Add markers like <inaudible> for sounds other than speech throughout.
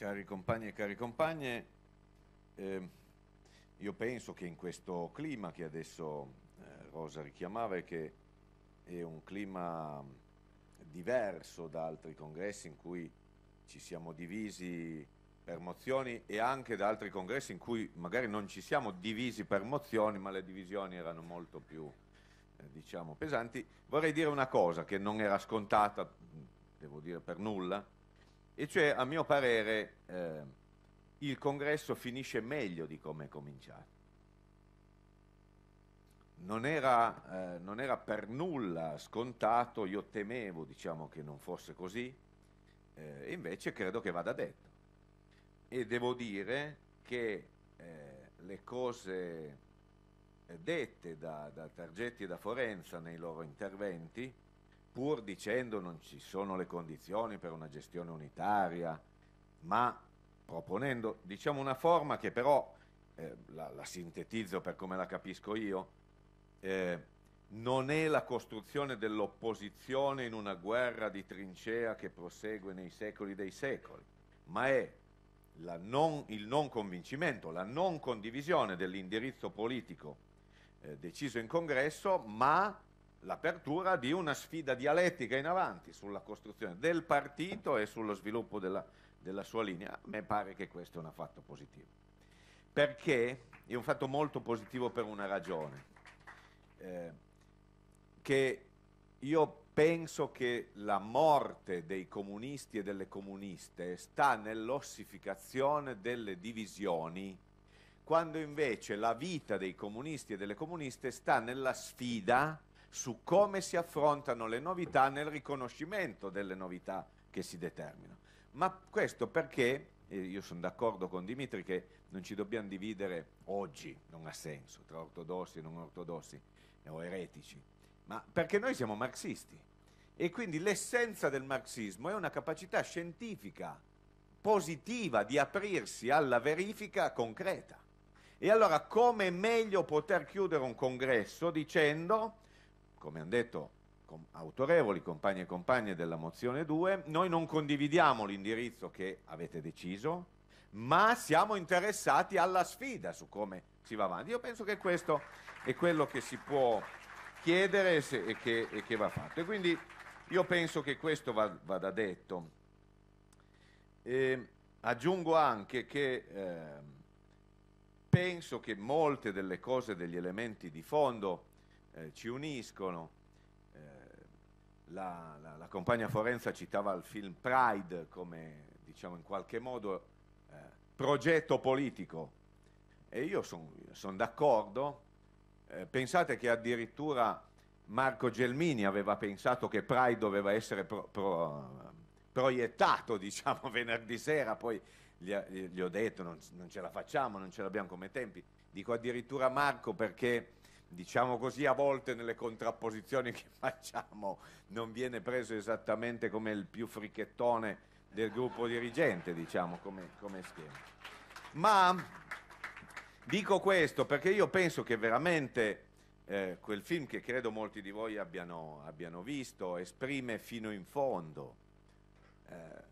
Cari compagni e cari compagne, eh, io penso che in questo clima che adesso eh, Rosa richiamava e che è un clima diverso da altri congressi in cui ci siamo divisi per mozioni e anche da altri congressi in cui magari non ci siamo divisi per mozioni ma le divisioni erano molto più eh, diciamo pesanti vorrei dire una cosa che non era scontata mm, devo dire per nulla e cioè, a mio parere, eh, il congresso finisce meglio di come è cominciato. Non era, eh, non era, per nulla scontato, io temevo diciamo, che non fosse così, eh, invece credo che vada detto. E devo dire che eh, le cose eh, dette da, da Targetti e da Forenza nei loro interventi pur dicendo non ci sono le condizioni per una gestione unitaria, ma proponendo diciamo una forma che però eh, la, la, sintetizzo per come la capisco io eh, non è la costruzione dell'opposizione in una guerra di trincea che prosegue nei secoli dei secoli ma è non, il non convincimento la non condivisione dell'indirizzo politico eh, deciso in congresso ma l'apertura di una sfida dialettica in avanti sulla costruzione del partito e sullo sviluppo della, della sua linea. A me pare che questo sia un fatto positivo. Perché è un fatto molto positivo per una ragione, eh, che io penso che la morte dei comunisti e delle comuniste sta nell'ossificazione delle divisioni, quando invece la vita dei comunisti e delle comuniste sta nella sfida su come si affrontano le novità nel riconoscimento delle novità che si determinano. Ma questo perché, eh, io sono d'accordo con Dimitri che non ci dobbiamo dividere oggi, non ha senso, tra ortodossi e non ortodossi o eretici, ma perché noi siamo marxisti e quindi l'essenza del marxismo è una capacità scientifica positiva di aprirsi alla verifica concreta. E allora come è meglio poter chiudere un congresso dicendo come hanno detto com autorevoli compagni e compagne della mozione 2, noi non condividiamo l'indirizzo che avete deciso, ma siamo interessati alla sfida su come si va avanti. Io penso che questo è quello che si può chiedere se, e, che, e, che, va fatto. E quindi io penso che questo va, vada detto. E aggiungo anche che eh, penso che molte delle cose, degli elementi di fondo eh, ci uniscono. Eh, la, la, la, compagna Forenza citava il film Pride come, diciamo, in qualche modo eh, progetto politico e io sono son d'accordo. Eh, pensate che addirittura Marco Gelmini aveva pensato che Pride doveva essere pro, pro, proiettato, <laughs> diciamo, venerdì sera, poi gli, gli ho detto non, non, ce la facciamo, non ce l'abbiamo come tempi. Dico addirittura Marco perché diciamo così, a volte nelle contrapposizioni <laughs> che facciamo non viene preso esattamente come il più fricchettone del gruppo dirigente, diciamo, come, come schema. Ma dico questo perché io penso che veramente eh, quel film che credo molti di voi abbiano, abbiano visto esprime fino in fondo eh,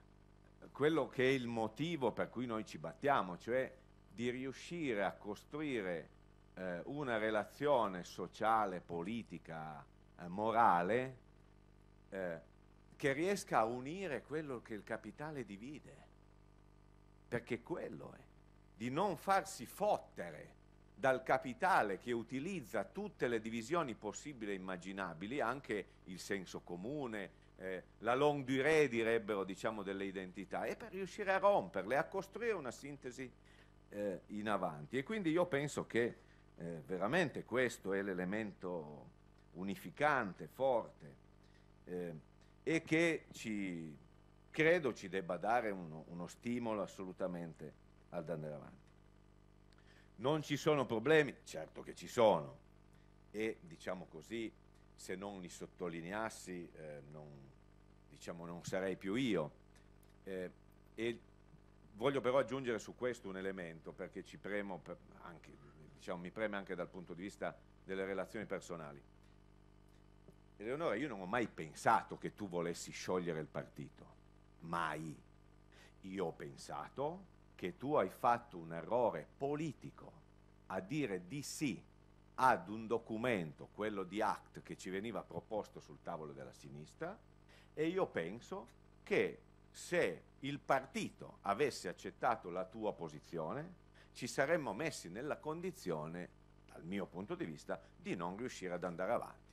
quello che è il motivo per cui noi ci battiamo, cioè di riuscire a costruire eh, una relazione sociale, politica, eh, morale eh, che riesca a unire quello che il capitale divide, perché quello è, di non farsi fottere dal capitale che utilizza tutte le divisioni possibili e immaginabili, anche il senso comune, eh, la long durée direbbero diciamo delle identità, e per riuscire a romperle, a costruire una sintesi eh, in avanti. E quindi io penso che eh, veramente questo è l'elemento unificante, forte, eh, e che ci, credo ci debba dare uno, uno stimolo assolutamente ad andare avanti. Non ci sono problemi? Certo che ci sono, e diciamo così, se non li sottolineassi eh, non, diciamo, non sarei più io. Eh, e Voglio però aggiungere su questo un elemento perché ci premo anche, diciamo, mi preme anche dal punto di vista delle relazioni personali. Eleonora, io non ho mai pensato che tu volessi sciogliere il partito, mai. Io ho pensato che tu hai fatto un errore politico a dire di sì ad un documento, quello di ACT, che ci veniva proposto sul tavolo della sinistra e io penso che se il partito avesse accettato la tua posizione, ci saremmo messi nella condizione, dal mio punto di vista, di non riuscire ad andare avanti.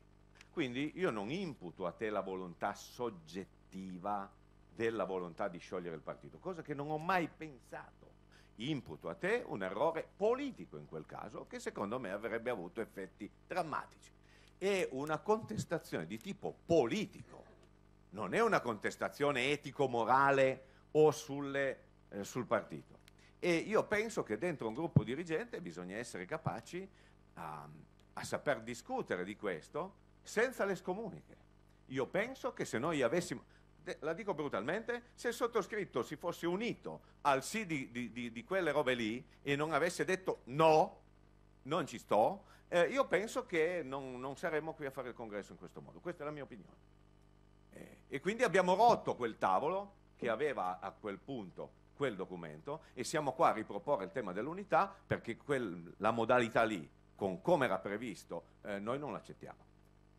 Quindi io non imputo a te la volontà soggettiva della volontà di sciogliere il partito, cosa che non ho mai pensato. Imputo a te un errore politico in quel caso che secondo me avrebbe avuto effetti drammatici. È una contestazione di tipo politico non è una contestazione etico-morale o sulle, eh, sul partito. E io penso che dentro un gruppo dirigente bisogna essere capaci a, a saper discutere di questo senza le scomuniche. Io penso che se noi avessimo, la dico brutalmente, se il sottoscritto si fosse unito al sì di, di, di, di quelle robe lì e non avesse detto no, non ci sto, eh, io penso che non, non saremmo qui a fare il congresso in questo modo. Questa è la mia opinione. E quindi abbiamo rotto quel tavolo che aveva a quel punto quel documento e siamo qua a riproporre il tema dell'unità perché quel, la modalità lì, con come era previsto, eh, noi non l'accettiamo.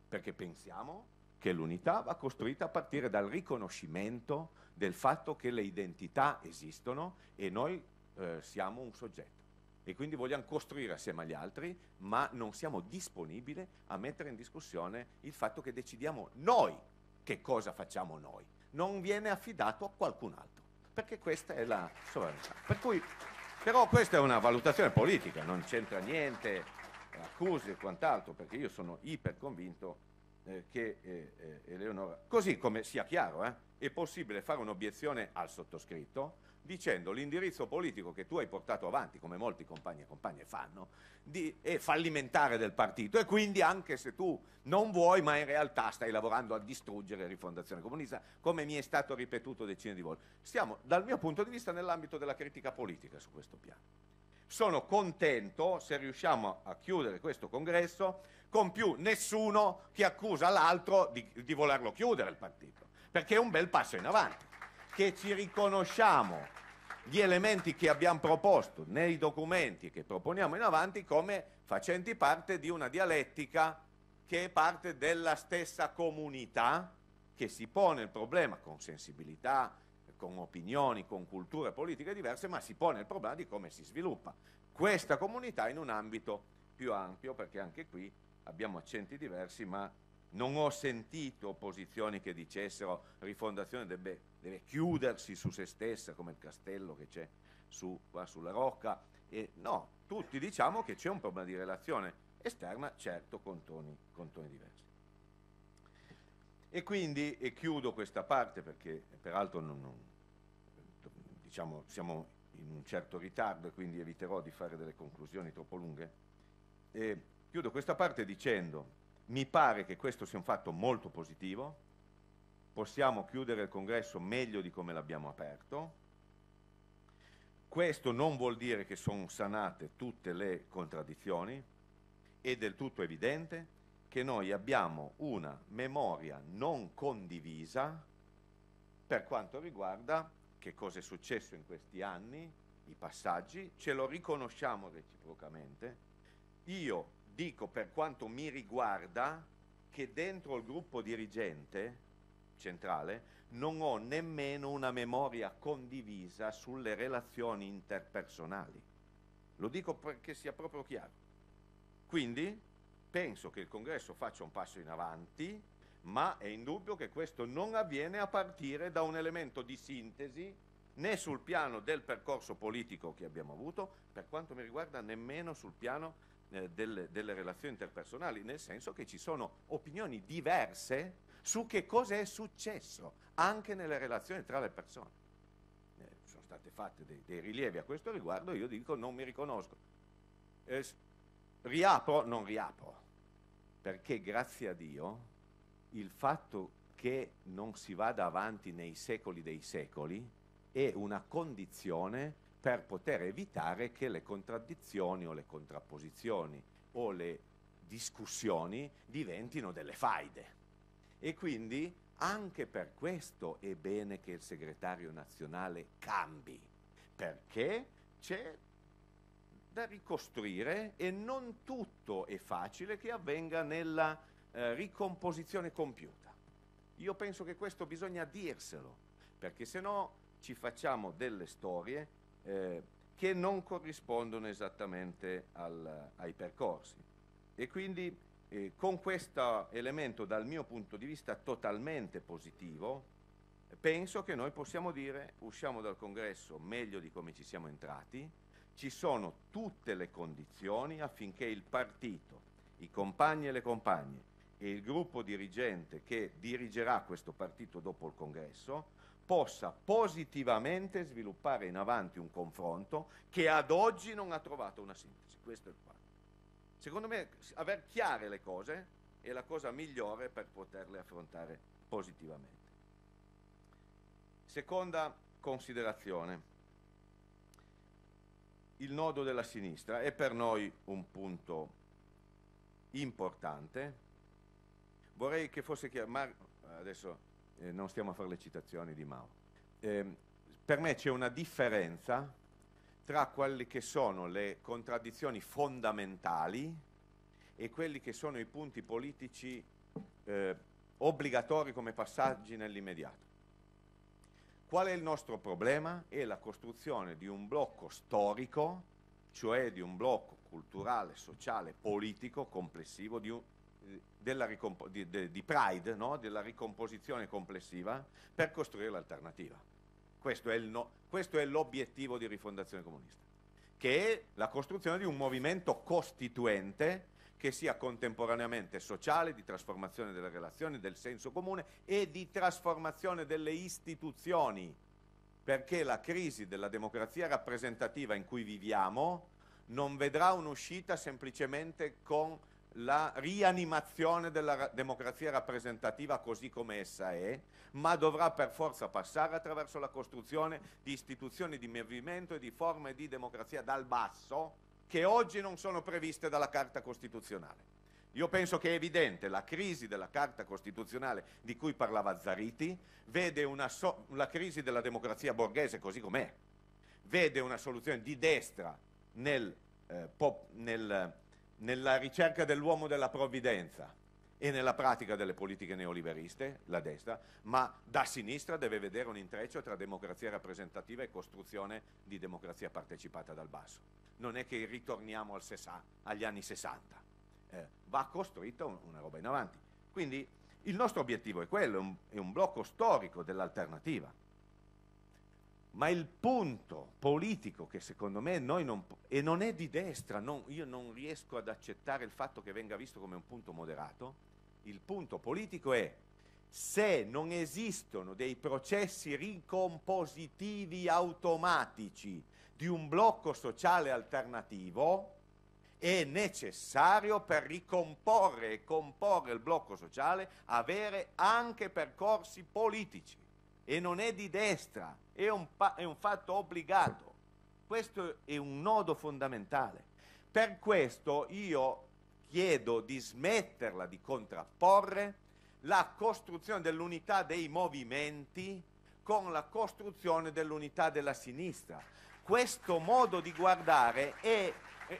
Perché pensiamo che l'unità va costruita a partire dal riconoscimento del fatto che le identità esistono e noi eh, siamo un soggetto. E quindi vogliamo costruire assieme agli altri, ma non siamo disponibili a mettere in discussione il fatto che decidiamo noi che cosa facciamo noi, non viene affidato a qualcun altro, perché questa è la sovranità. Per cui, però questa è una valutazione politica, non c'entra niente, eh, accuse e quant'altro, perché io sono iperconvinto eh, che eh, eh, Eleonora... Così come sia chiaro, eh, è possibile fare un'obiezione al sottoscritto, dicendo l'indirizzo politico che tu hai portato avanti, come molti compagni e compagne fanno, di, è fallimentare del partito e quindi anche se tu non vuoi, ma in realtà stai lavorando a distruggere la Rifondazione Comunista, come mi è stato ripetuto decine di volte. Stiamo, dal mio punto di vista, nell'ambito della critica politica su questo piano. Sono contento se riusciamo a chiudere questo congresso con più nessuno che accusa l'altro di, di volerlo chiudere il partito, perché è un bel passo in avanti che ci riconosciamo gli elementi che abbiamo proposto nei documenti che proponiamo in avanti come facenti parte di una dialettica che è parte della stessa comunità che si pone il problema con sensibilità, con opinioni, con culture politiche diverse, ma si pone il problema di come si sviluppa questa comunità in un ambito più ampio, perché anche qui abbiamo accenti diversi, ma non ho sentito posizioni che dicessero rifondazione deve, deve chiudersi su se stessa come il castello che c'è su, qua sulla rocca. E no, tutti diciamo che c'è un problema di relazione esterna, certo con toni, con toni diversi. E quindi, e chiudo questa parte perché peraltro non, non, diciamo, siamo in un certo ritardo e quindi eviterò di fare delle conclusioni troppo lunghe, e chiudo questa parte dicendo mi pare che questo sia un fatto molto positivo, possiamo chiudere il congresso meglio di come l'abbiamo aperto, questo non vuol dire che sono sanate tutte le contraddizioni, è del tutto evidente che noi abbiamo una memoria non condivisa per quanto riguarda che cosa è successo in questi anni, i passaggi, ce lo riconosciamo reciprocamente. Io dico per quanto mi riguarda che dentro il gruppo dirigente centrale non ho nemmeno una memoria condivisa sulle relazioni interpersonali. Lo dico perché sia proprio chiaro. Quindi penso che il congresso faccia un passo in avanti, ma è indubbio che questo non avviene a partire da un elemento di sintesi né sul piano del percorso politico che abbiamo avuto, per quanto mi riguarda nemmeno sul piano eh, delle, delle relazioni interpersonali, nel senso che ci sono opinioni diverse su che cosa è successo anche nelle relazioni tra le persone eh, sono state fatte dei, dei, rilievi a questo riguardo, io dico non mi riconosco. Eh, riapro, non riapro, perché grazie a Dio il fatto che non si vada avanti nei secoli dei secoli è una condizione per poter evitare che le contraddizioni o le contrapposizioni o le discussioni diventino delle faide. E quindi anche per questo è bene che il segretario nazionale cambi, perché c'è da ricostruire e non tutto è facile che avvenga nella eh, ricomposizione compiuta. Io penso che questo bisogna dirselo, perché se no ci facciamo delle storie eh, che non corrispondono esattamente al, ai percorsi. E quindi eh, con questo elemento dal mio punto di vista totalmente positivo, penso che noi possiamo dire usciamo dal congresso meglio di come ci siamo entrati, ci sono tutte le condizioni affinché il partito, i compagni e le compagne e il gruppo dirigente che dirigerà questo partito dopo il congresso possa positivamente sviluppare in avanti un confronto che ad oggi non ha trovato una sintesi. Questo è il quadro. Secondo me aver chiare le cose è la cosa migliore per poterle affrontare positivamente. Seconda considerazione. Il nodo della sinistra è per noi un punto importante. Vorrei che fosse chiaro, adesso eh, non stiamo a fare le citazioni di Mao. Eh, per me c'è una differenza tra quelle che sono le contraddizioni fondamentali e quelli che sono i punti politici eh, obbligatori come passaggi nell'immediato. Qual è il nostro problema? È la costruzione di un blocco storico, cioè di un blocco culturale, sociale, politico, complessivo, di un, di, de, di, Pride, no? della ricomposizione complessiva, per costruire l'alternativa. Questo è, no, questo è l'obiettivo di Rifondazione Comunista, che è la costruzione di un movimento costituente che sia contemporaneamente sociale, di trasformazione delle relazioni, del senso comune e di trasformazione delle istituzioni, perché la crisi della democrazia rappresentativa in cui viviamo non vedrà un'uscita semplicemente con la rianimazione della democrazia rappresentativa così come essa è, ma dovrà per forza passare attraverso la costruzione di istituzioni di movimento e di forme di democrazia dal basso che oggi non sono previste dalla Carta Costituzionale. Io penso che è evidente, la crisi della Carta Costituzionale di cui parlava Zariti vede una so la crisi della democrazia borghese così com'è, vede una soluzione di destra nel, eh, nel nella ricerca dell'uomo della provvidenza e nella pratica delle politiche neoliberiste, la destra, ma da sinistra deve vedere un intreccio tra democrazia rappresentativa e costruzione di democrazia partecipata dal basso. Non è che ritorniamo al sessa, agli anni 60, eh, va costruita un, una roba in avanti. Quindi il nostro obiettivo è quello, è un, è un blocco storico dell'alternativa. Ma il punto politico che secondo me noi non... e non è di destra, non, io non riesco ad accettare il fatto che venga visto come un punto moderato, il punto politico è se non esistono dei processi ricompositivi automatici di un blocco sociale alternativo, è necessario per ricomporre e comporre il blocco sociale avere anche percorsi politici e non è di destra, è un, è un fatto obbligato. Questo è un nodo fondamentale. Per questo io chiedo di smetterla di contrapporre la costruzione dell'unità dei movimenti con la costruzione dell'unità della sinistra. Questo modo di guardare è,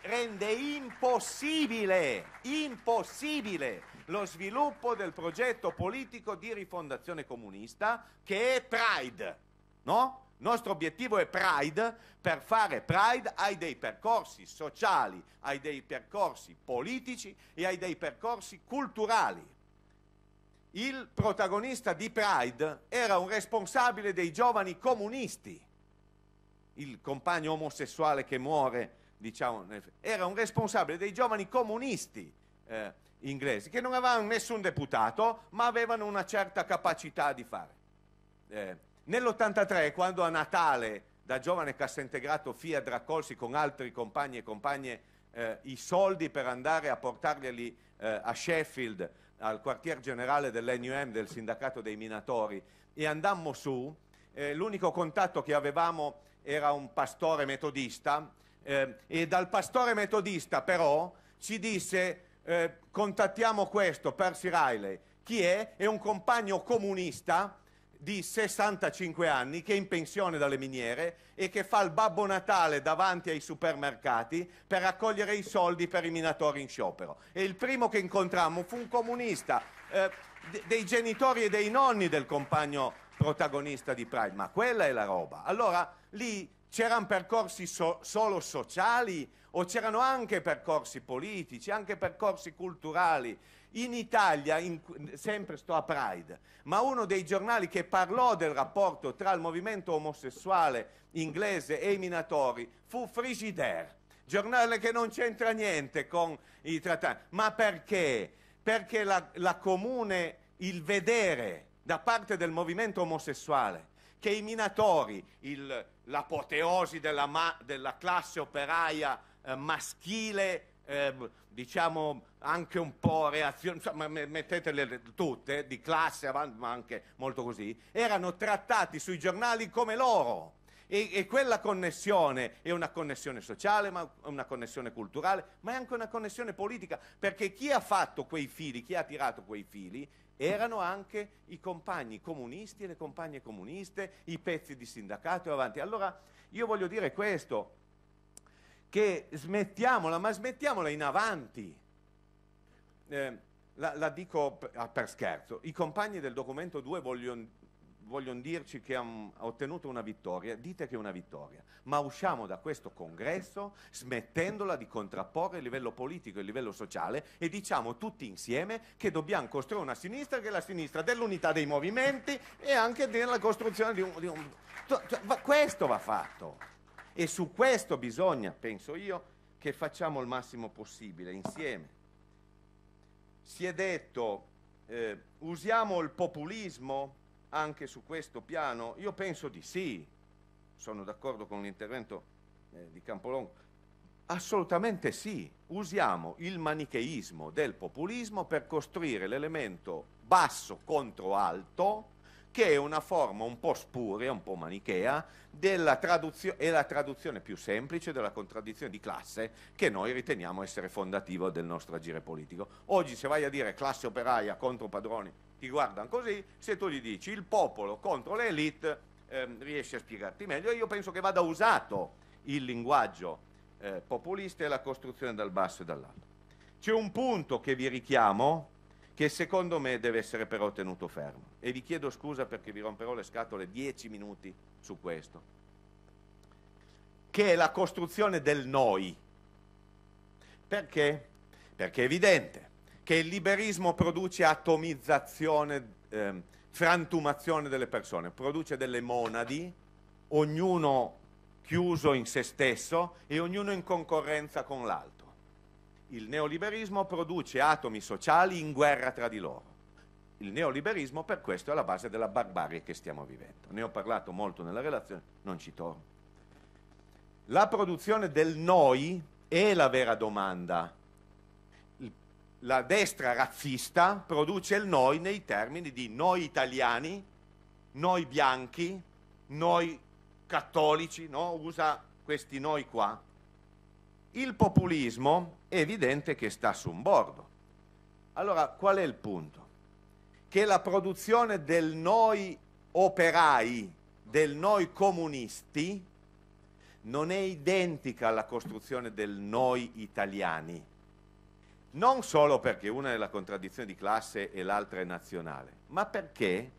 rende impossibile, impossibile lo sviluppo del progetto politico di rifondazione comunista che è Pride, no? Il nostro obiettivo è Pride, per fare Pride hai dei percorsi sociali, hai dei percorsi politici e hai dei percorsi culturali. Il protagonista di Pride era un responsabile dei giovani comunisti, il compagno omosessuale che muore, diciamo, era un responsabile dei giovani comunisti. Eh, inglesi, che non avevano nessun deputato, ma avevano una certa capacità di fare. Eh, Nell'83, quando a Natale, da giovane cassintegrato Fiat raccolsi con altri compagni e compagne eh, i soldi per andare a portarglieli eh, a Sheffield, al quartier generale dell'NUM, del sindacato dei minatori, e andammo su, eh, l'unico contatto che avevamo era un pastore metodista, eh, e dal pastore metodista però ci disse eh, contattiamo questo, Percy Riley, chi è? È un compagno comunista di 65 anni che è in pensione dalle miniere e che fa il Babbo Natale davanti ai supermercati per raccogliere i soldi per i minatori in sciopero. E il primo che incontrammo fu un comunista, eh, dei genitori e dei nonni del compagno protagonista di Pride, ma quella è la roba. Allora lì c'erano percorsi so- solo sociali o c'erano anche percorsi politici, anche percorsi culturali. In Italia, in, sempre sto a Pride, ma uno dei giornali che parlò del rapporto tra il movimento omosessuale inglese e i minatori fu Frigidaire, giornale che non c'entra niente con i trattati. Ma perché? Perché la, la comune, il vedere da parte del movimento omosessuale che i minatori, l'apoteosi della, della classe operaia eh, maschile, ehm, diciamo anche un po' reazione, insomma, mettetele tutte, di classe, avanti, ma anche molto così, erano trattati sui giornali come loro. E, e, quella connessione è una connessione sociale, ma è una connessione culturale, ma è anche una connessione politica, perché chi ha fatto quei fili, chi ha tirato quei fili, erano anche i compagni comunisti e le compagne comuniste, i pezzi di sindacato e avanti. Allora io voglio dire questo, che smettiamola, ma smettiamola in avanti. Eh, la, la, dico ah, per, scherzo, i compagni del documento 2 vogliono vogliono dirci che hanno ottenuto una vittoria, dite che è una vittoria, ma usciamo da questo congresso smettendola di contrapporre il livello politico e il livello sociale e diciamo tutti insieme che dobbiamo costruire una sinistra che è la sinistra dell'unità dei movimenti e anche della costruzione di un... Di un... Questo va fatto. E su questo bisogna, penso io, che facciamo il massimo possibile insieme. Si è detto, eh, usiamo il populismo anche su questo piano? Io penso di sì, sono d'accordo con l'intervento eh, di Campolongo. Assolutamente sì, usiamo il manicheismo del populismo per costruire l'elemento basso contro alto che è una forma un po' spuria, un po' manichea, è la traduzione più semplice della contraddizione di classe che noi riteniamo essere fondativa del nostro agire politico. Oggi se vai a dire classe operaia contro padroni ti guardano così, se tu gli dici il popolo contro l'elite ehm, riesci a spiegarti meglio. Io penso che vada usato il linguaggio eh, populista e la costruzione dal basso e dall'alto. C'è un punto che vi richiamo, che secondo me deve essere però tenuto fermo. E vi chiedo scusa perché vi romperò le scatole dieci minuti su questo, che è la costruzione del noi. Perché? Perché è evidente che il liberismo produce atomizzazione, eh, frantumazione delle persone, produce delle monadi, ognuno chiuso in se stesso e ognuno in concorrenza con l'altro il neoliberismo produce atomi sociali in guerra tra di loro. Il neoliberismo per questo è alla base della barbarie che stiamo vivendo. Ne ho parlato molto nella relazione, non ci torno. La produzione del noi è la vera domanda. La destra razzista produce il noi nei termini di noi italiani, noi bianchi, noi cattolici, no? usa questi noi qua. Il populismo è evidente che sta su un bordo. Allora, qual è il punto? Che la produzione del noi operai, del noi comunisti, non è identica alla costruzione del noi italiani, non solo perché una è la contraddizione di classe e l'altra è nazionale, ma perché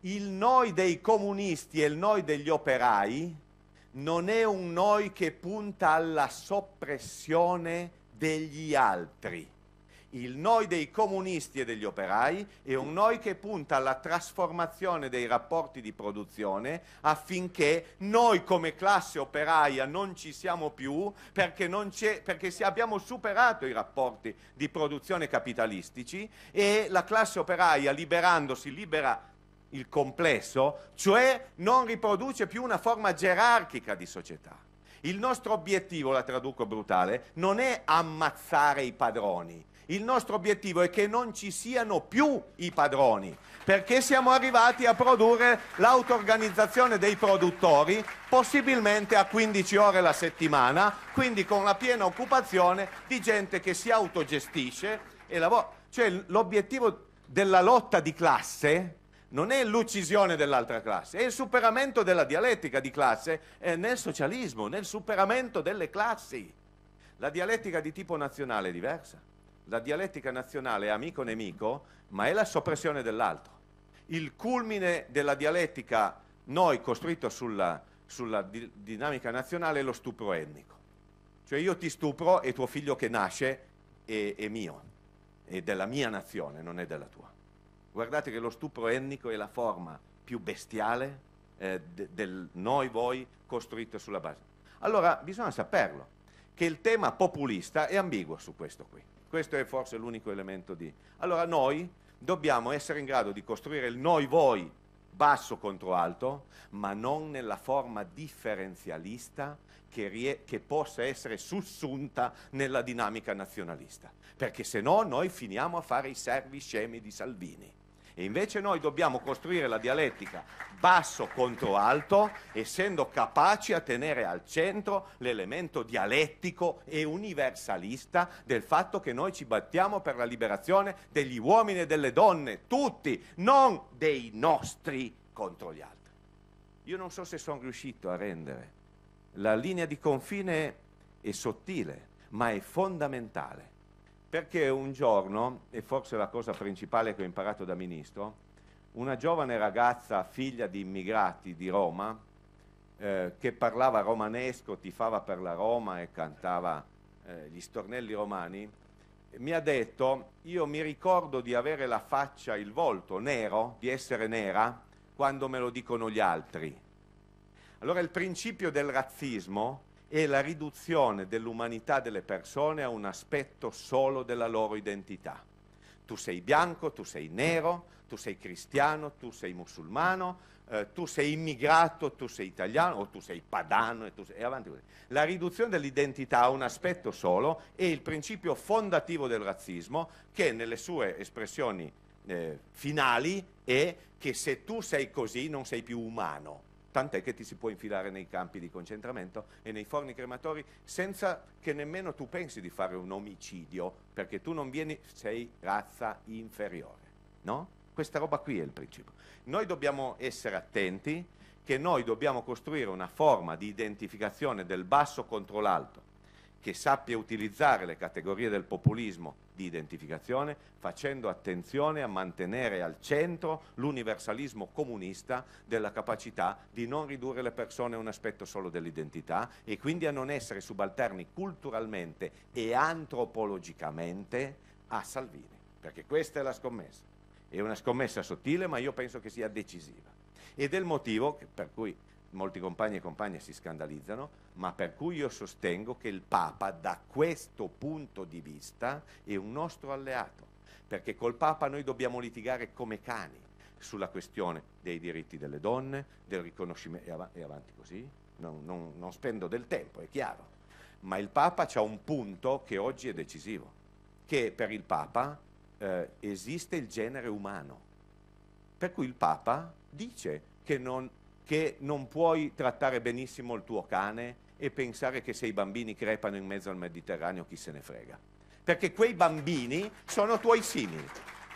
il noi dei comunisti e il noi degli operai non è un noi che punta alla soppressione degli altri. Il noi dei comunisti e degli operai è un noi che punta alla trasformazione dei rapporti di produzione affinché noi come classe operaia non ci siamo più perché, perché abbiamo superato i rapporti di produzione capitalistici e la classe operaia liberandosi libera il complesso, cioè non riproduce più una forma gerarchica di società. Il nostro obiettivo, la traduco brutale, non è ammazzare i padroni. Il nostro obiettivo è che non ci siano più i padroni, perché siamo arrivati a produrre l'autoorganizzazione dei produttori, possibilmente a 15 ore la settimana, quindi con la piena occupazione di gente che si autogestisce e lavora. Cioè l'obiettivo della lotta di classe non è l'uccisione dell'altra classe, è il superamento della dialettica di classe eh, nel socialismo, nel superamento delle classi. La dialettica di tipo nazionale è diversa. La dialettica nazionale è amico-nemico, ma è la soppressione dell'altro. Il culmine della dialettica noi costruito sulla, sulla di dinamica nazionale è lo stupro etnico. Cioè io ti stupro e tuo figlio che nasce è, è mio, è della mia nazione, non è della tua. Guardate che lo stupro etnico è la forma più bestiale eh, de, del noi voi costruito sulla base. Allora bisogna saperlo, che il tema populista è ambiguo su questo qui. Questo è forse l'unico elemento di... Allora noi dobbiamo essere in grado di costruire il noi voi basso contro alto, ma non nella forma differenzialista che, che, possa essere sussunta nella dinamica nazionalista, perché se no noi finiamo a fare i servi scemi di Salvini. E invece noi dobbiamo costruire la dialettica basso contro alto, essendo capaci a tenere al centro l'elemento dialettico e universalista del fatto che noi ci battiamo per la liberazione degli uomini e delle donne, tutti, non dei nostri contro gli altri. Io non so se sono riuscito a rendere. La linea di confine è sottile, ma è fondamentale. Perché un giorno, e forse la cosa principale che ho imparato da ministro, una giovane ragazza figlia di immigrati di Roma, eh, che parlava romanesco, tifava per la Roma e cantava eh, gli stornelli romani, mi ha detto, io mi ricordo di avere la faccia, il volto nero, di essere nera, quando me lo dicono gli altri. Allora il principio del razzismo e la riduzione dell'umanità delle persone a un aspetto solo della loro identità. Tu sei bianco, tu sei nero, tu sei cristiano, tu sei musulmano, eh, tu sei immigrato, tu sei italiano o tu sei padano e, tu sei, e avanti così. La riduzione dell'identità a un aspetto solo è il principio fondativo del razzismo che nelle sue espressioni eh, finali è che se tu sei così non sei più umano tant'è che ti si può infilare nei campi di concentramento e nei forni crematori senza che nemmeno tu pensi di fare un omicidio, perché tu non vieni, sei razza inferiore, no? Questa roba qui è il principio. Noi dobbiamo essere attenti che noi dobbiamo costruire una forma di identificazione del basso contro l'alto che sappia utilizzare le categorie del populismo di identificazione, facendo attenzione a mantenere al centro l'universalismo comunista della capacità di non ridurre le persone a un aspetto solo dell'identità e quindi a non essere subalterni culturalmente e antropologicamente a Salvini, perché questa è la scommessa. È una scommessa sottile, ma io penso che sia decisiva. Ed è il motivo per cui molti compagni e compagne si scandalizzano, ma per cui io sostengo che il Papa da questo punto di vista è un nostro alleato, perché col Papa noi dobbiamo litigare come cani sulla questione dei diritti delle donne, del riconoscimento, e, av- e avanti così, non, non, non spendo del tempo, è chiaro, ma il Papa ha un punto che oggi è decisivo, che per il Papa eh, esiste il genere umano, per cui il Papa dice che non che non puoi trattare benissimo il tuo cane e pensare che se i bambini crepano in mezzo al Mediterraneo chi se ne frega. Perché quei bambini sono tuoi simili,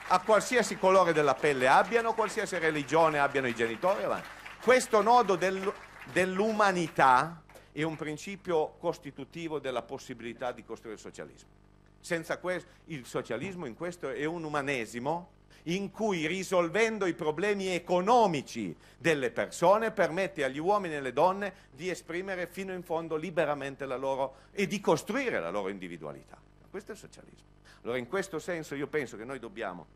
a qualsiasi colore della pelle abbiano, qualsiasi religione abbiano i genitori. Questo nodo del, dell'umanità è un principio costitutivo della possibilità di costruire il socialismo. Senza Questo, il socialismo in questo è un umanesimo in cui risolvendo i problemi economici delle persone permette agli uomini e alle donne di esprimere fino in fondo liberamente la loro e di costruire la loro individualità. Questo è il socialismo. Allora in questo senso io penso che noi dobbiamo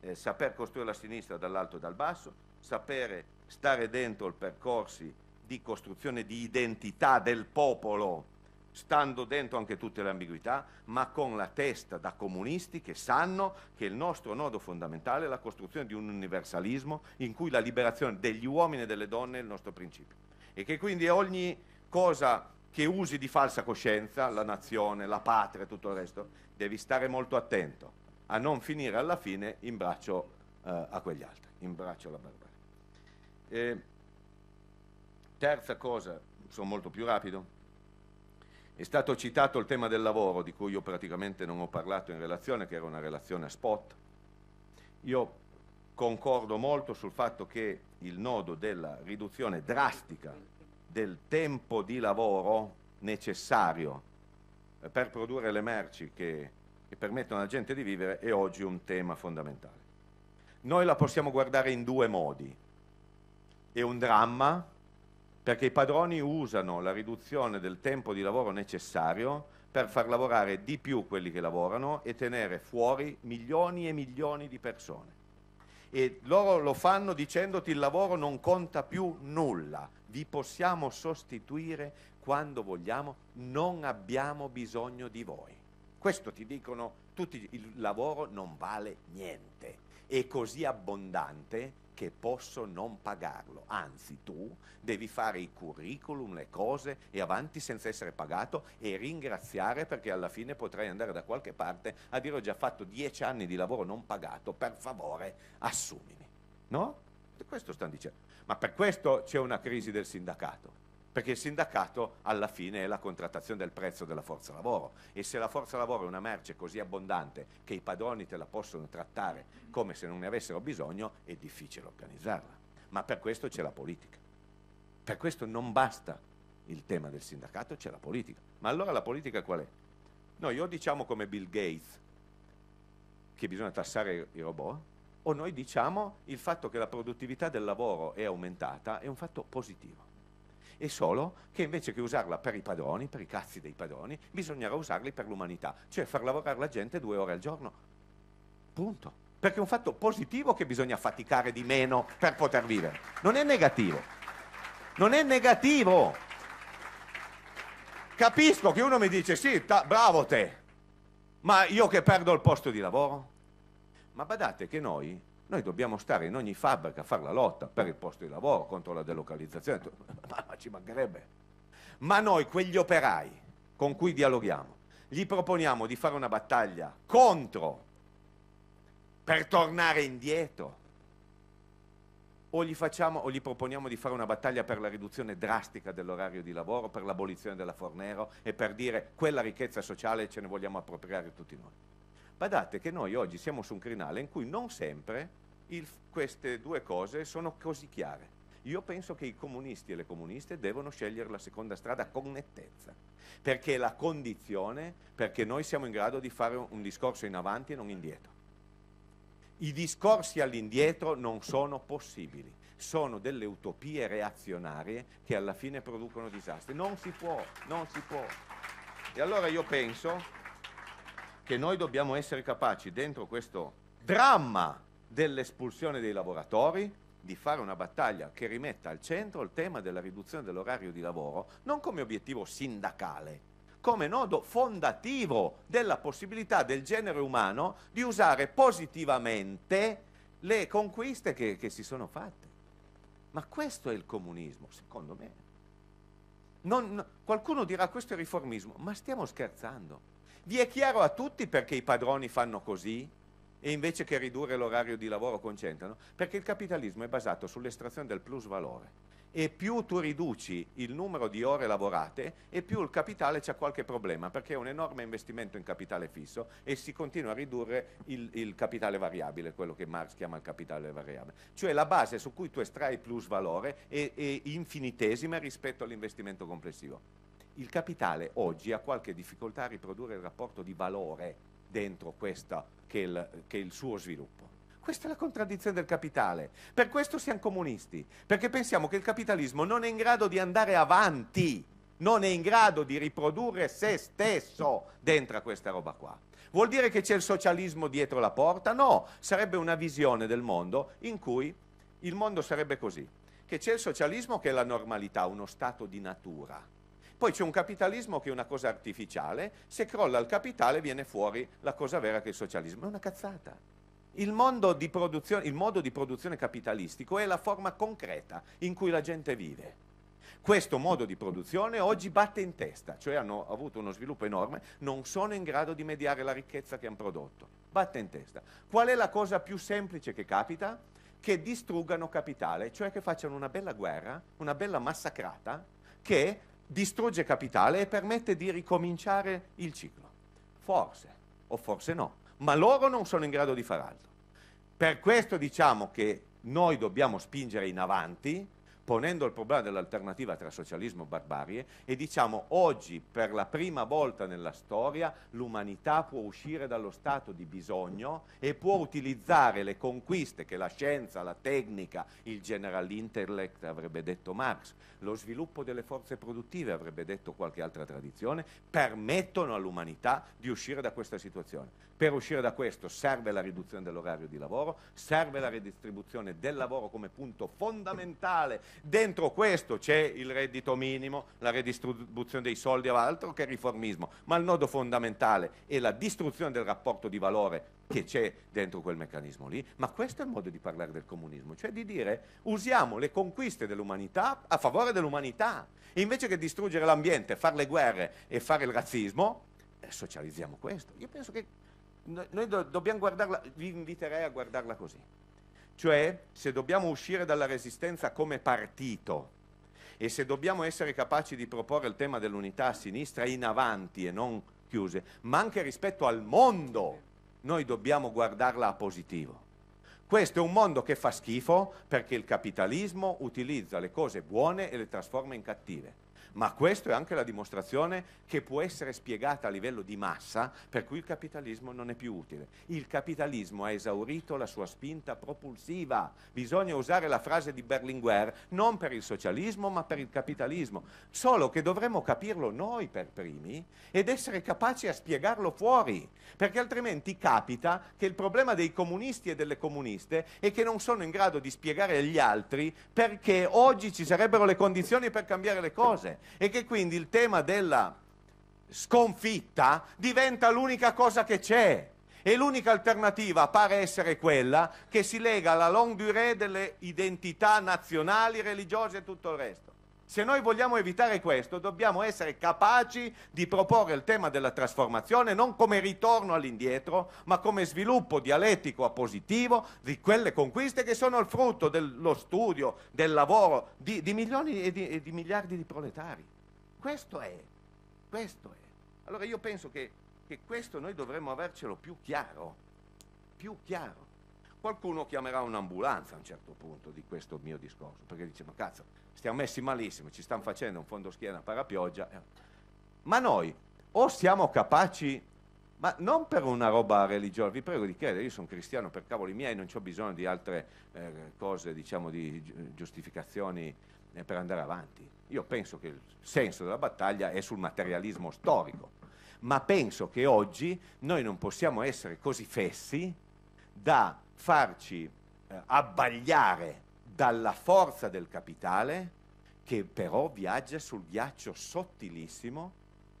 eh, saper costruire la sinistra dall'alto e dal basso, sapere stare dentro i percorsi di costruzione di identità del popolo stando dentro anche tutte le ambiguità, ma con la testa da comunisti che sanno che il nostro nodo fondamentale è la costruzione di un universalismo in cui la liberazione degli uomini e delle donne è il nostro principio. E che quindi ogni cosa che usi di falsa coscienza, la nazione, la patria e tutto il resto, devi stare molto attento a non finire alla fine in braccio eh, a quegli altri, in braccio alla barbarie. terza cosa, sono molto più rapido, è stato citato il tema del lavoro, di cui io praticamente non ho parlato in relazione, che era una relazione a spot. Io concordo molto sul fatto che il nodo della riduzione drastica del tempo di lavoro necessario per produrre le merci che, che permettono alla gente di vivere è oggi un tema fondamentale. Noi la possiamo guardare in due modi. È un dramma perché i padroni usano la riduzione del tempo di lavoro necessario per far lavorare di più quelli che lavorano e tenere fuori milioni e milioni di persone. E loro lo fanno dicendoti il lavoro non conta più nulla, vi possiamo sostituire quando vogliamo, non abbiamo bisogno di voi. Questo ti dicono tutti, il lavoro non vale niente, è così abbondante che posso non pagarlo. Anzi, tu devi fare i curriculum, le cose e avanti senza essere pagato e ringraziare perché alla fine potrai andare da qualche parte a dire ho già fatto dieci anni di lavoro non pagato, per favore assumimi. No? Questo stanno dicendo. Ma per questo c'è una crisi del sindacato perché il sindacato alla fine è la contrattazione del prezzo della forza lavoro e se la forza lavoro è una merce così abbondante che i padroni te la possono trattare come se non ne avessero bisogno, è difficile organizzarla. Ma per questo c'è la politica. Per questo non basta il tema del sindacato, c'è la politica. Ma allora la politica qual è? Noi o diciamo come Bill Gates che bisogna tassare i robot, o noi diciamo il fatto che la produttività del lavoro è aumentata è un fatto positivo e solo che invece che usarla per i padroni, per i cazzi dei padroni, bisognerà usarli per l'umanità, cioè far lavorare la gente due ore al giorno. Punto. Perché è un fatto positivo che bisogna faticare di meno per poter vivere. Non è negativo. Non è negativo. Capisco che uno mi dice sì, ta, bravo te, ma io che perdo il posto di lavoro? Ma badate che noi noi dobbiamo stare in ogni fabbrica a fare la lotta per il posto di lavoro, contro la delocalizzazione, ma, ci mancherebbe. Ma noi, quegli operai con cui dialoghiamo, gli proponiamo di fare una battaglia contro, per tornare indietro, o gli, facciamo, o gli proponiamo di fare una battaglia per la riduzione drastica dell'orario di lavoro, per l'abolizione della Fornero e per dire quella ricchezza sociale ce ne vogliamo appropriare tutti noi. Badate che noi oggi siamo su un crinale in cui non sempre il, queste due cose sono così chiare. Io penso che i comunisti e le comuniste devono scegliere la seconda strada con nettezza, perché è la condizione perché noi siamo in grado di fare un, un discorso in avanti e non indietro. I discorsi all'indietro non sono possibili, sono delle utopie reazionarie che alla fine producono disastri. Non si può, non si può. E allora io penso che noi dobbiamo essere capaci, dentro questo dramma dell'espulsione dei lavoratori, di fare una battaglia che rimetta al centro il tema della riduzione dell'orario di lavoro, non come obiettivo sindacale, come nodo fondativo della possibilità del genere umano di usare positivamente le conquiste che, che si sono fatte. Ma questo è il comunismo, secondo me. Non, qualcuno dirà questo è riformismo, ma stiamo scherzando. Vi è chiaro a tutti perché i padroni fanno così e invece che ridurre l'orario di lavoro concentrano? Perché il capitalismo è basato sull'estrazione del plus valore e più tu riduci il numero di ore lavorate e più il capitale c'è qualche problema perché è un enorme investimento in capitale fisso e si continua a ridurre il, il, capitale variabile, quello che Marx chiama il capitale variabile, cioè la base su cui tu estrai plus valore è, è infinitesima rispetto all'investimento complessivo il capitale oggi ha qualche difficoltà a riprodurre il rapporto di valore dentro questo che è il, che è il suo sviluppo. Questa è la contraddizione del capitale. Per questo siamo comunisti, perché pensiamo che il capitalismo non è in grado di andare avanti, non è in grado di riprodurre se stesso dentro questa roba qua. Vuol dire che c'è il socialismo dietro la porta? No, sarebbe una visione del mondo in cui il mondo sarebbe così, che c'è il socialismo che è la normalità, uno stato di natura, poi c'è un capitalismo che è una cosa artificiale, se crolla il capitale viene fuori la cosa vera che è il socialismo. È una cazzata. Il, il modo di produzione capitalistico è la forma concreta in cui la gente vive. Questo modo di produzione oggi batte in testa, cioè hanno avuto uno sviluppo enorme, non sono in grado di mediare la ricchezza che hanno prodotto. Batte in testa. Qual è la cosa più semplice che capita? Che distruggano capitale, cioè che facciano una bella guerra, una bella massacrata, che distrugge capitale e permette di ricominciare il ciclo. Forse, o forse no, ma loro non sono in grado di far altro. Per questo diciamo che noi dobbiamo spingere in avanti ponendo il problema dell'alternativa tra socialismo e barbarie e diciamo oggi per la prima volta nella storia l'umanità può uscire dallo stato di bisogno e può utilizzare le conquiste che la scienza, la tecnica, il general intellect avrebbe detto Marx, lo sviluppo delle forze produttive avrebbe detto qualche altra tradizione, permettono all'umanità di uscire da questa situazione. Per uscire da questo serve la riduzione dell'orario di lavoro, serve la redistribuzione del lavoro come punto fondamentale. Dentro questo c'è il reddito minimo, la redistribuzione dei soldi altro che riformismo, ma il nodo fondamentale è la distruzione del rapporto di valore che c'è dentro quel meccanismo lì, ma questo è il modo di parlare del comunismo, cioè di dire usiamo le conquiste dell'umanità a favore dell'umanità, invece che distruggere l'ambiente, fare le guerre e fare il razzismo, eh, socializziamo questo. Io penso che noi do, dobbiamo guardarla, vi inviterei a guardarla così. Cioè, se dobbiamo uscire dalla resistenza come partito e se dobbiamo essere capaci di proporre il tema dell'unità a sinistra in avanti e non chiuse, ma anche rispetto al mondo, noi dobbiamo guardarla a positivo. Questo è un mondo che fa schifo perché il capitalismo utilizza le cose buone e le trasforma in cattive ma questa è anche la dimostrazione che può essere spiegata a livello di massa per cui il capitalismo non è più utile. Il capitalismo ha esaurito la sua spinta propulsiva, bisogna usare la frase di Berlinguer non per il socialismo ma per il capitalismo, solo che dovremmo capirlo noi per primi ed essere capaci a spiegarlo fuori, perché altrimenti capita che il problema dei comunisti e delle comuniste è che non sono in grado di spiegare agli altri perché oggi ci sarebbero le condizioni per cambiare le cose e che quindi il tema della sconfitta diventa l'unica cosa che c'è e l'unica alternativa pare essere quella che si lega alla longue durée delle identità nazionali, religiose e tutto il resto. Se noi vogliamo evitare questo, dobbiamo essere capaci di proporre il tema della trasformazione non come ritorno all'indietro, ma come sviluppo dialettico a positivo di quelle conquiste che sono il frutto dello studio, del lavoro di, di milioni e di, e di, miliardi di proletari. Questo è, questo è. Allora io penso che, che questo noi dovremmo avercelo più chiaro, più chiaro. Qualcuno chiamerà un'ambulanza a un certo punto di questo mio discorso, perché dice ma cazzo, stiamo messi malissimo, ci stanno facendo un fondo schiena parapioggia, eh. ma noi o siamo capaci, ma non per una roba religiosa, vi prego di credere, io sono cristiano per cavoli miei, non ho bisogno di altre eh, cose, diciamo, di giustificazioni eh, per andare avanti. Io penso che il senso della battaglia è sul materialismo storico, ma penso che oggi noi non possiamo essere così fessi da farci eh, abbagliare dalla forza del capitale che però viaggia sul ghiaccio sottilissimo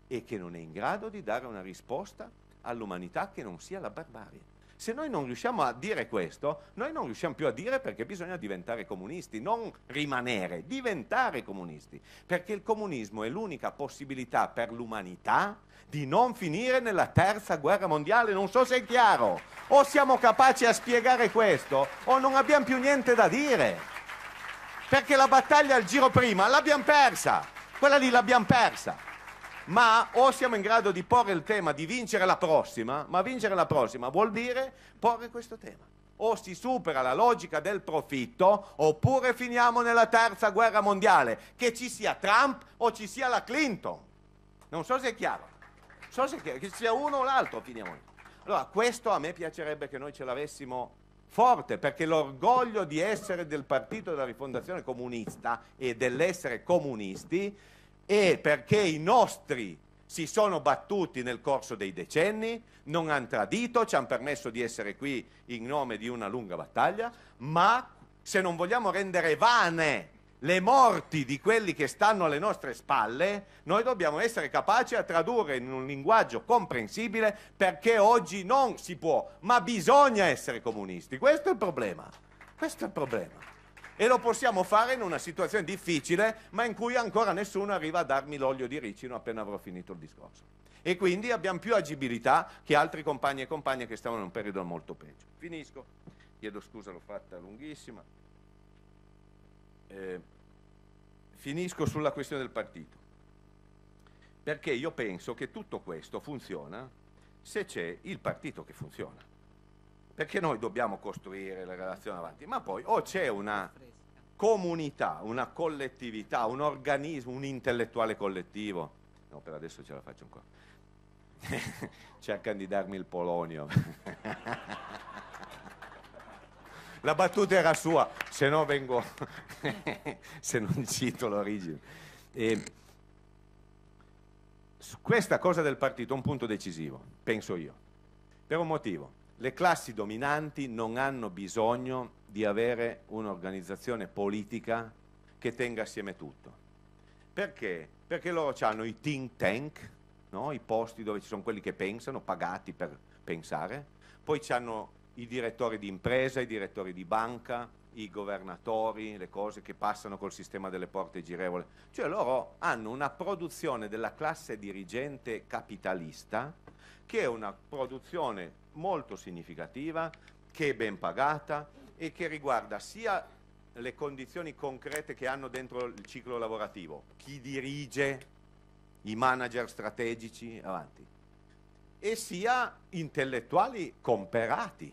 e che non è in grado di dare una risposta all'umanità che non sia la barbarie. Se noi non riusciamo a dire questo, noi non riusciamo più a dire perché bisogna diventare comunisti, non rimanere, diventare comunisti, perché il comunismo è l'unica possibilità per l'umanità di non finire nella terza guerra mondiale, non so se è chiaro. O siamo capaci a spiegare questo o non abbiamo più niente da dire. Perché la battaglia al giro prima l'abbiamo persa, quella lì l'abbiamo persa ma o siamo in grado di porre il tema di vincere la prossima, ma vincere la prossima vuol dire porre questo tema. O si supera la logica del profitto, oppure finiamo nella terza guerra mondiale, che ci sia Trump o ci sia la Clinton. Non so se è chiaro. So se è chiaro, che ci sia uno o l'altro, finiamo. Allora, questo a me piacerebbe che noi ce l'avessimo forte, perché l'orgoglio di essere del partito della rifondazione comunista e dell'essere comunisti e perché i nostri si sono battuti nel corso dei decenni, non hanno tradito, ci hanno permesso di essere qui in nome di una lunga battaglia, ma se non vogliamo rendere vane le morti di quelli che stanno alle nostre spalle, noi dobbiamo essere capaci a tradurre in un linguaggio comprensibile perché oggi non si può, ma bisogna essere comunisti. Questo è il problema. Questo è il problema. E lo possiamo fare in una situazione difficile, ma in cui ancora nessuno arriva a darmi l'olio di ricino appena avrò finito il discorso. E quindi abbiamo più agibilità che altri compagni e compagne che stavano in un periodo molto peggio. Finisco, chiedo scusa, l'ho fatta lunghissima. Eh, finisco sulla questione del partito, perché io penso che tutto questo funziona se c'è il partito che funziona perché noi dobbiamo costruire le relazioni avanti, ma poi o c'è una comunità, una collettività, un organismo, un intellettuale collettivo, no per adesso ce la faccio ancora, <laughs> cercano di darmi il polonio. <laughs> la battuta era sua, se no vengo, <laughs> se non cito l'origine. E questa cosa del partito è un punto decisivo, penso io, per un motivo le classi dominanti non hanno bisogno di avere un'organizzazione politica che tenga assieme tutto. Perché? Perché loro hanno i think tank, no? i posti dove ci sono quelli che pensano, pagati per pensare, poi hanno i direttori di impresa, i direttori di banca, i governatori, le cose che passano col sistema delle porte girevole. Cioè loro hanno una produzione della classe dirigente capitalista che è una produzione molto significativa, che è ben pagata e che riguarda sia le condizioni concrete che hanno dentro il ciclo lavorativo, chi dirige, i manager strategici, avanti, e sia intellettuali comperati,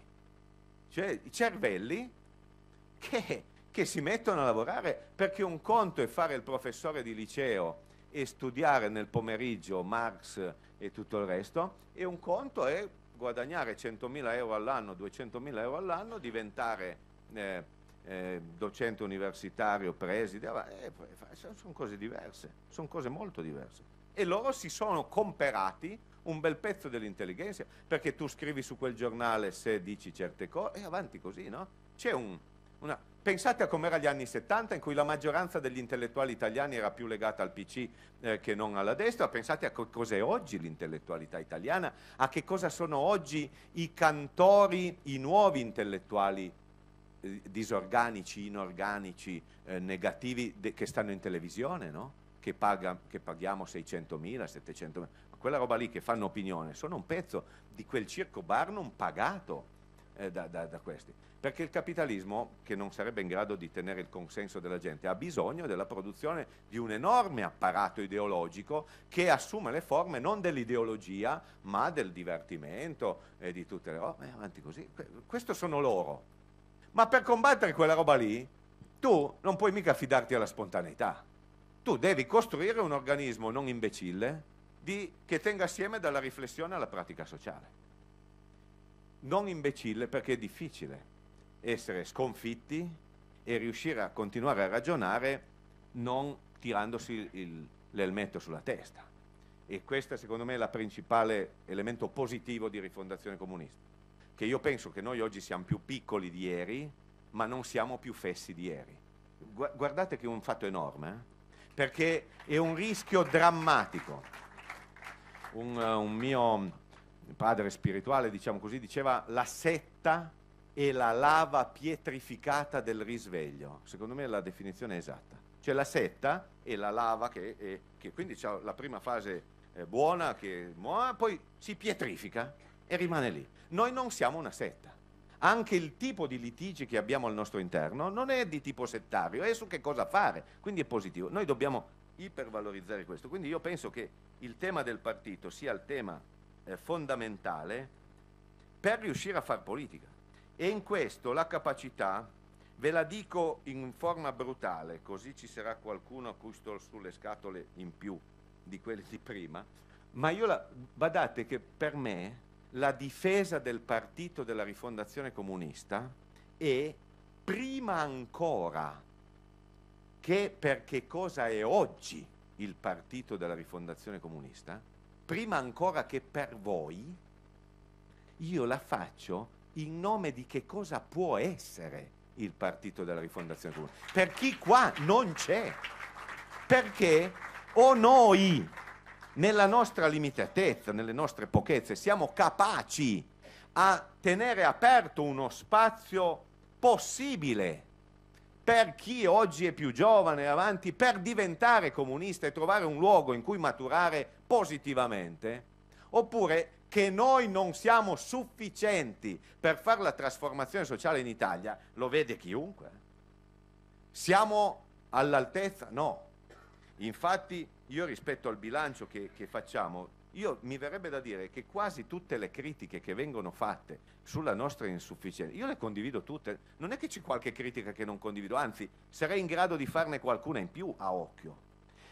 cioè i cervelli che, che si mettono a lavorare, perché un conto è fare il professore di liceo e studiare nel pomeriggio Marx e tutto il resto, e un conto è guadagnare 100.000 euro all'anno, 200.000 euro all'anno, diventare eh, eh, docente universitario, preside, eh, sono cose diverse, sono cose molto diverse. E loro si sono comperati un bel pezzo dell'intelligenza, perché tu scrivi su quel giornale se dici certe cose e avanti così, no? C'è un, una, Pensate a com'era gli anni 70 in cui la maggioranza degli intellettuali italiani era più legata al PC eh, che non alla destra, pensate a co- cos'è oggi l'intellettualità italiana, a che cosa sono oggi i cantori, i nuovi intellettuali eh, disorganici, inorganici, eh, negativi de- che stanno in televisione, no? che, paga, che paghiamo 600.000, 700.000, quella roba lì che fanno opinione, sono un pezzo di quel circo Barnum pagato eh, da, da, da questi. Perché il capitalismo, che non sarebbe in grado di tenere il consenso della gente, ha bisogno della produzione di un enorme apparato ideologico che assume le forme non dell'ideologia, ma del divertimento e di tutte le robe. Eh, avanti così. Questo sono loro. Ma per combattere quella roba lì, tu non puoi mica fidarti alla spontaneità. Tu devi costruire un organismo non imbecille di, che tenga assieme dalla riflessione alla pratica sociale non imbecille perché è difficile essere sconfitti e riuscire a continuare a ragionare non tirandosi il, l'elmetto sulla testa. E questo secondo me è il principale elemento positivo di rifondazione comunista, che io penso che noi oggi siamo più piccoli di ieri, ma non siamo più fessi di ieri. Guardate che è un fatto enorme, eh? perché è un rischio drammatico. Un, uh, un mio padre spirituale, diciamo così, diceva la setta e la lava pietrificata del risveglio. Secondo me è la definizione esatta. Cioè la setta è la lava che, è, che quindi c'è la prima fase eh, buona che poi si pietrifica e rimane lì. Noi non siamo una setta. Anche il tipo di litigi che abbiamo al nostro interno non è di tipo settario, è su che cosa fare, quindi è positivo. Noi dobbiamo ipervalorizzare questo. Quindi io penso che il tema del partito sia il tema eh, fondamentale per riuscire a fare politica. E in questo la capacità, ve la dico in forma brutale, così ci sarà qualcuno a cui sto sulle scatole in più di quelli di prima, ma io la, badate che per me la difesa del partito della rifondazione comunista è prima ancora che per che cosa è oggi il partito della rifondazione comunista, prima ancora che per voi, io la faccio in nome di che cosa può essere il partito della rifondazione comune. Per chi qua non c'è. Perché o noi, nella nostra limitatezza, nelle nostre pochezze, siamo capaci a tenere aperto uno spazio possibile per chi oggi è più giovane, avanti, per diventare comunista e trovare un luogo in cui maturare positivamente, oppure che noi non siamo sufficienti per fare la trasformazione sociale in Italia, lo vede chiunque. Siamo all'altezza? No. Infatti io rispetto al bilancio che, che facciamo io mi verrebbe da dire che quasi tutte le critiche che vengono fatte sulla nostra insufficienza, io le condivido tutte, non è che c'è qualche critica che non condivido, anzi sarei in grado di farne qualcuna in più a occhio.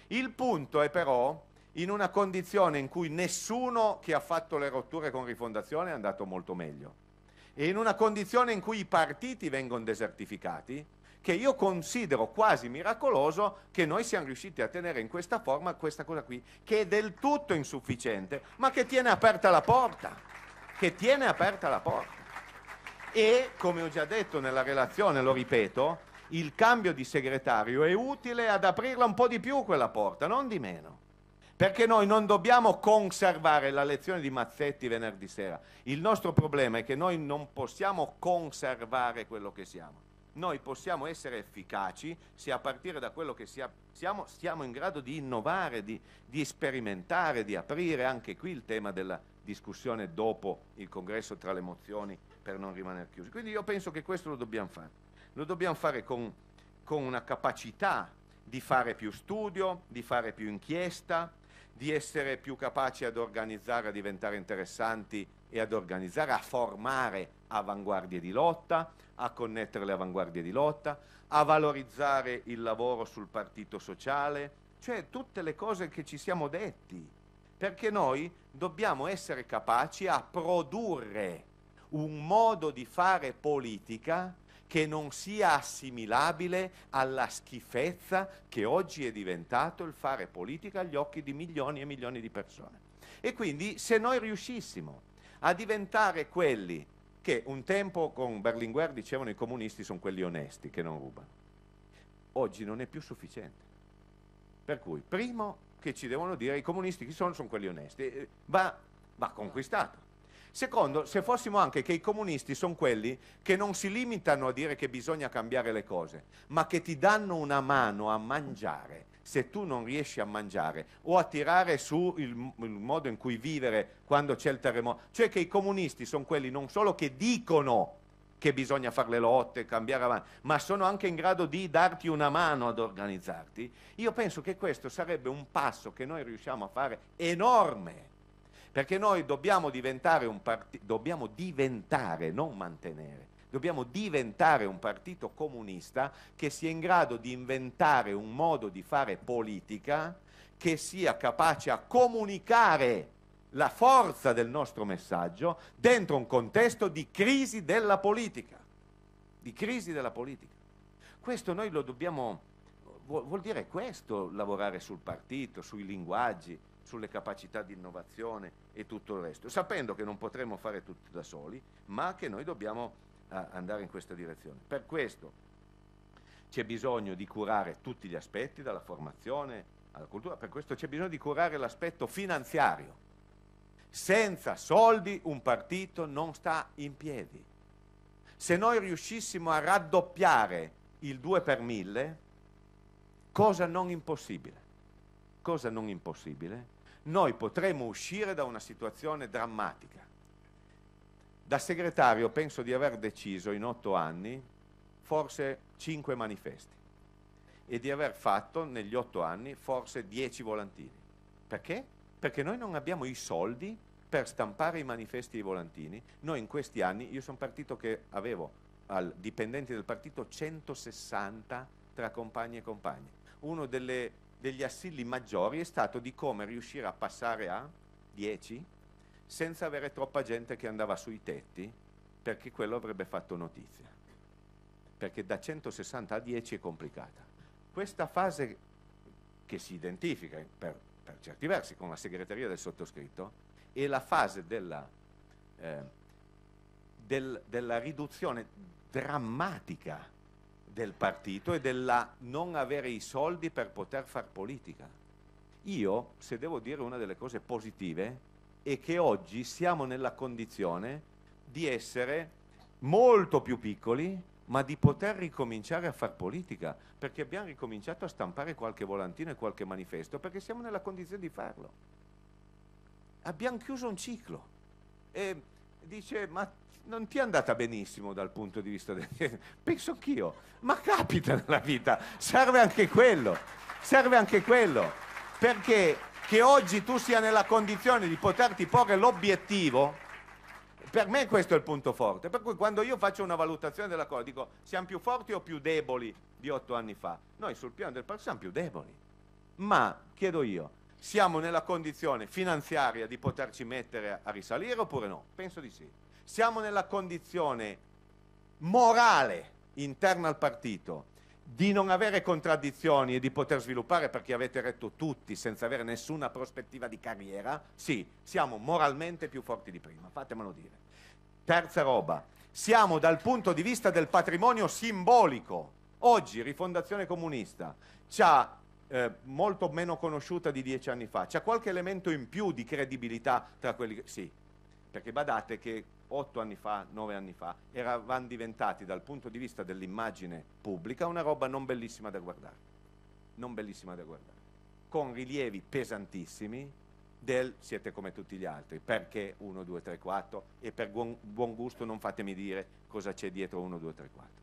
Il punto è però in una condizione in cui nessuno che ha fatto le rotture con rifondazione è andato molto meglio e in una condizione in cui i partiti vengono desertificati, che io considero quasi miracoloso che noi siamo riusciti a tenere in questa forma questa cosa qui, che è del tutto insufficiente, ma che tiene aperta la porta, che tiene aperta la porta. E, come ho già detto nella relazione, lo ripeto, il cambio di segretario è utile ad aprirla un po' di più quella porta, non di meno perché noi non dobbiamo conservare la lezione di Mazzetti venerdì sera. Il nostro problema è che noi non possiamo conservare quello che siamo noi possiamo essere efficaci se a partire da quello che siamo, siamo in grado di innovare, di, di sperimentare, di aprire anche qui il tema della discussione dopo il congresso tra le mozioni per non rimanere chiusi. Quindi io penso che questo lo dobbiamo fare. Lo dobbiamo fare con, con una capacità di fare più studio, di fare più inchiesta, di essere più capaci ad organizzare, a diventare interessanti e ad organizzare, a formare avanguardie di lotta, a connettere le avanguardie di lotta, a valorizzare il lavoro sul partito sociale, cioè tutte le cose che ci siamo detti, perché noi dobbiamo essere capaci a produrre un modo di fare politica che non sia assimilabile alla schifezza che oggi è diventato il fare politica agli occhi di milioni e milioni di persone. E quindi se noi riuscissimo a diventare quelli che un tempo con Berlinguer dicevano i comunisti sono quelli onesti, che non rubano. Oggi non è più sufficiente. Per cui, primo che ci devono dire i comunisti chi sono, sono quelli onesti, va, va conquistato. Secondo, se fossimo anche che i comunisti sono quelli che non si limitano a dire che bisogna cambiare le cose, ma che ti danno una mano a mangiare se tu non riesci a mangiare o a tirare su il, il modo in cui vivere quando c'è il terremoto, cioè che i comunisti sono quelli non solo che dicono che bisogna fare le lotte, cambiare avanti, ma sono anche in grado di darti una mano ad organizzarti, io penso che questo sarebbe un passo che noi riusciamo a fare enorme, perché noi dobbiamo diventare, un parti- dobbiamo diventare, non mantenere, dobbiamo diventare un partito comunista che sia in grado di inventare un modo di fare politica che sia capace a comunicare la forza del nostro messaggio dentro un contesto di crisi della politica. Di crisi della politica. Questo noi lo dobbiamo, vuol, vuol dire questo, lavorare sul partito, sui linguaggi, sulle capacità di innovazione e tutto il resto, sapendo che non potremo fare tutto da soli, ma che noi dobbiamo a andare in questa direzione. Per questo c'è bisogno di curare tutti gli aspetti, dalla formazione alla cultura, per questo c'è bisogno di curare l'aspetto finanziario. Senza soldi un partito non sta in piedi. Se noi riuscissimo a raddoppiare il 2 per 1000, cosa non impossibile, cosa non impossibile, noi potremmo uscire da una situazione drammatica da segretario penso di aver deciso in otto anni forse cinque manifesti e di aver fatto negli otto anni forse dieci volantini. Perché? Perché noi non abbiamo i soldi per stampare i manifesti e i volantini. Noi in questi anni, io sono partito che avevo al dipendente del partito 160 tra compagni e compagni. Uno delle, degli assilli maggiori è stato di come riuscire a passare a 10 senza avere troppa gente che andava sui tetti, perché quello avrebbe fatto notizia. Perché da 160 a 10 è complicata. Questa fase che si identifica per, per certi versi con la segreteria del sottoscritto è la fase della, eh, del, della riduzione drammatica del partito e della non avere i soldi per poter fare politica. Io, se devo dire una delle cose positive, e che oggi siamo nella condizione di essere molto più piccoli, ma di poter ricominciare a far politica, perché abbiamo ricominciato a stampare qualche volantino e qualche manifesto, perché siamo nella condizione di farlo. Abbiamo chiuso un ciclo. E dice, ma non ti è andata benissimo dal punto di vista del... <laughs> Penso anch'io, ma capita nella vita, serve anche quello, serve anche quello, perché che oggi tu sia nella condizione di poterti porre l'obiettivo, per me questo è il punto forte. Per cui quando io faccio una valutazione della cosa, dico siamo più forti o più deboli di otto anni fa? Noi sul piano del partito siamo più deboli. Ma, chiedo io, siamo nella condizione finanziaria di poterci mettere a risalire oppure no? Penso di sì. Siamo nella condizione morale interna al partito di non avere contraddizioni e di poter sviluppare perché avete retto tutti senza avere nessuna prospettiva di carriera, sì, siamo moralmente più forti di prima, fatemelo dire. Terza roba, siamo dal punto di vista del patrimonio simbolico. Oggi Rifondazione Comunista ha eh, molto meno conosciuta di dieci anni fa, c'è qualche elemento in più di credibilità tra quelli che... Sì, perché badate che otto anni fa, nove anni fa, eravamo diventati dal punto di vista dell'immagine pubblica una roba non bellissima da guardare, non bellissima da guardare, con rilievi pesantissimi del siete come tutti gli altri, perché 1, 2, 3, 4 e per buon gusto non fatemi dire cosa c'è dietro 1, 2, 3, 4.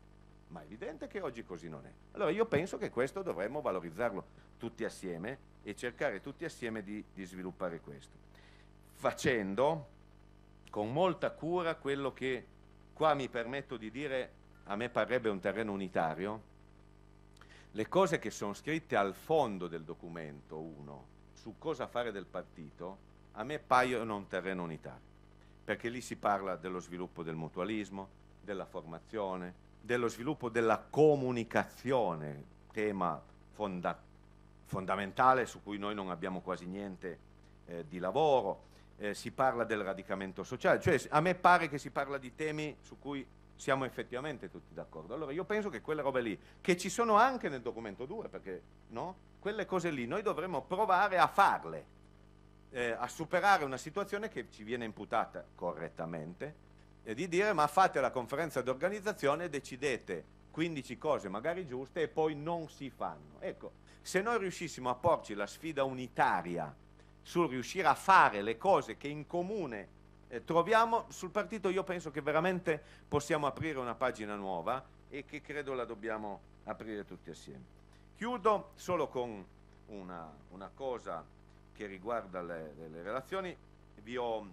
Ma è evidente che oggi così non è. Allora io penso che questo dovremmo valorizzarlo tutti assieme e cercare tutti assieme di, di sviluppare questo. Facendo, con molta cura quello che qua mi permetto di dire a me parrebbe un terreno unitario, le cose che sono scritte al fondo del documento 1 su cosa fare del partito, a me paiono un terreno unitario, perché lì si parla dello sviluppo del mutualismo, della formazione, dello sviluppo della comunicazione, tema fonda fondamentale su cui noi non abbiamo quasi niente eh, di lavoro, eh, si parla del radicamento sociale, cioè a me pare che si parla di temi su cui siamo effettivamente tutti d'accordo. Allora io penso che quelle robe lì, che ci sono anche nel documento 2, perché no? Quelle cose lì noi dovremmo provare a farle, eh, a superare una situazione che ci viene imputata correttamente e di dire ma fate la conferenza d'organizzazione, e decidete 15 cose magari giuste e poi non si fanno. Ecco, se noi riuscissimo a porci la sfida unitaria sul riuscire a fare le cose che in comune eh, troviamo, sul partito io penso che veramente possiamo aprire una pagina nuova e che credo la dobbiamo aprire tutti assieme. Chiudo solo con una, una cosa che riguarda le, le, le relazioni. Vi ho,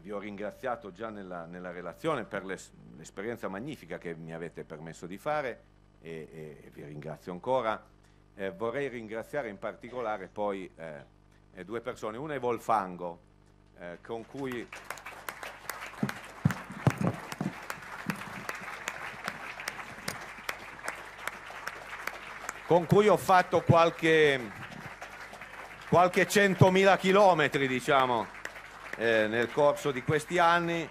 vi ho, ringraziato già nella, nella relazione per l'esperienza magnifica che mi avete permesso di fare e, e vi ringrazio ancora. Eh, vorrei ringraziare in particolare poi eh, eh, due persone, una è Volfango, eh, con cui... con cui ho fatto qualche, qualche 100.000 chilometri diciamo, eh, nel corso di questi anni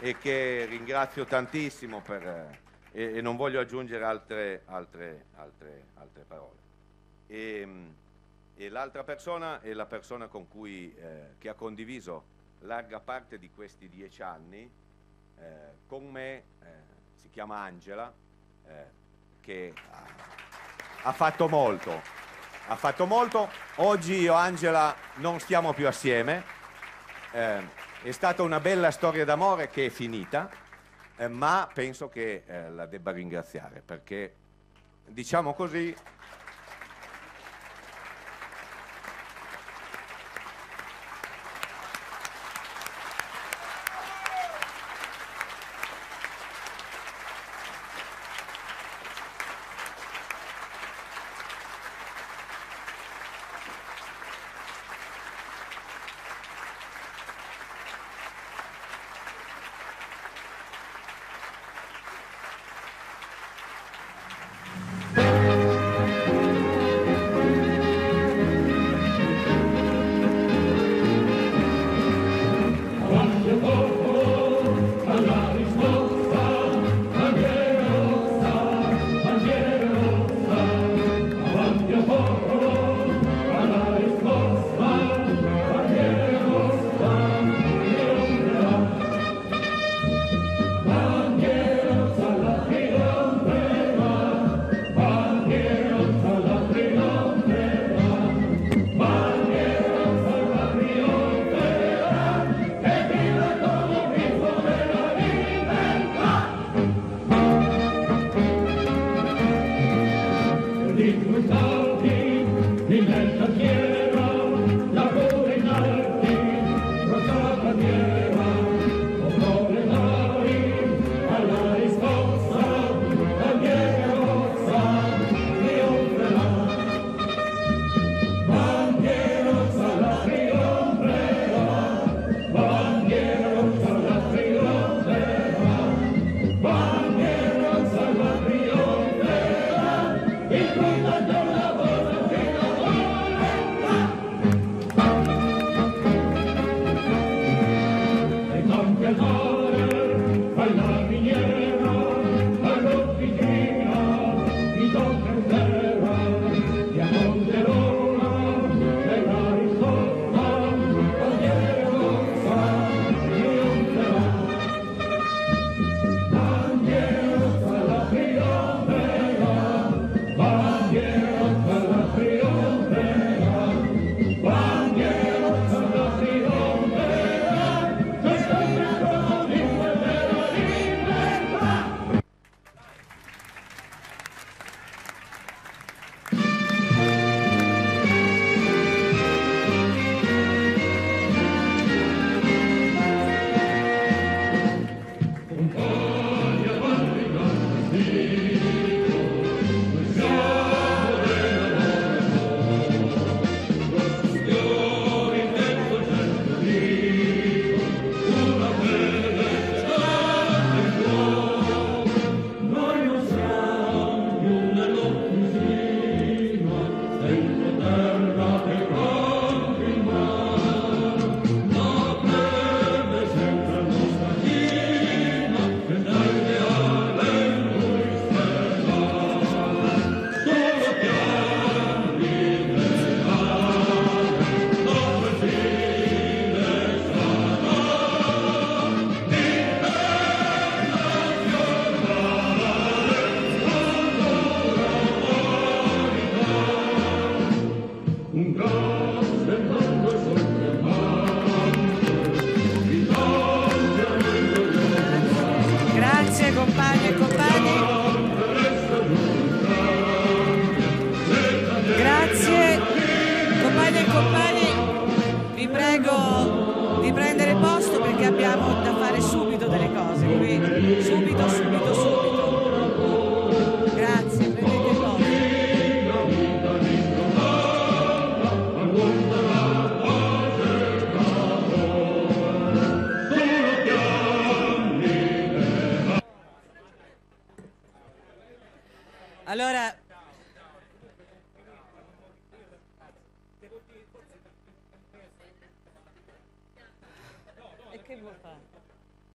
e che ringrazio tantissimo per, eh, e, e, non voglio aggiungere altre, altre, altre, altre parole. E, ehm, e l'altra persona è la persona con cui, eh, che ha condiviso larga parte di questi dieci anni eh, con me, eh, si chiama Angela, eh, che ha, ha, fatto molto, ha fatto molto. Oggi io e Angela non stiamo più assieme, eh, è stata una bella storia d'amore che è finita, eh, ma penso che la debba ringraziare perché, diciamo così,